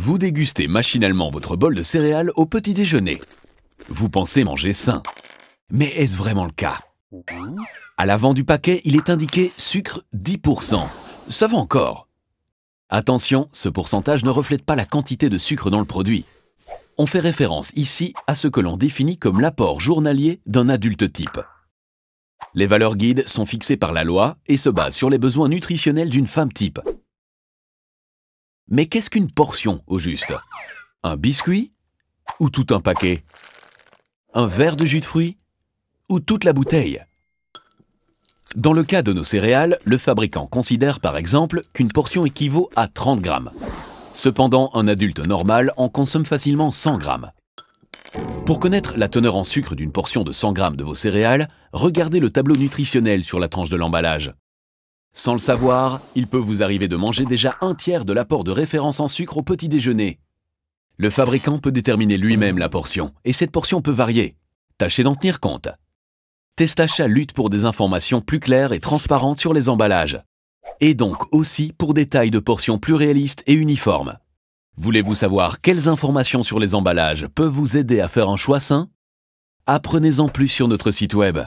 Vous dégustez machinalement votre bol de céréales au petit déjeuner. Vous pensez manger sain. Mais est-ce vraiment le cas À l'avant du paquet, il est indiqué sucre 10%. Ça va encore. Attention, ce pourcentage ne reflète pas la quantité de sucre dans le produit. On fait référence ici à ce que l'on définit comme l'apport journalier d'un adulte type. Les valeurs guides sont fixées par la loi et se basent sur les besoins nutritionnels d'une femme type, mais qu'est-ce qu'une portion, au juste Un biscuit ou tout un paquet Un verre de jus de fruits ou toute la bouteille Dans le cas de nos céréales, le fabricant considère par exemple qu'une portion équivaut à 30 grammes. Cependant, un adulte normal en consomme facilement 100 grammes. Pour connaître la teneur en sucre d'une portion de 100 grammes de vos céréales, regardez le tableau nutritionnel sur la tranche de l'emballage. Sans le savoir, il peut vous arriver de manger déjà un tiers de l'apport de référence en sucre au petit déjeuner. Le fabricant peut déterminer lui-même la portion, et cette portion peut varier. Tâchez d'en tenir compte. Testacha lutte pour des informations plus claires et transparentes sur les emballages. Et donc aussi pour des tailles de portions plus réalistes et uniformes. Voulez-vous savoir quelles informations sur les emballages peuvent vous aider à faire un choix sain Apprenez-en plus sur notre site web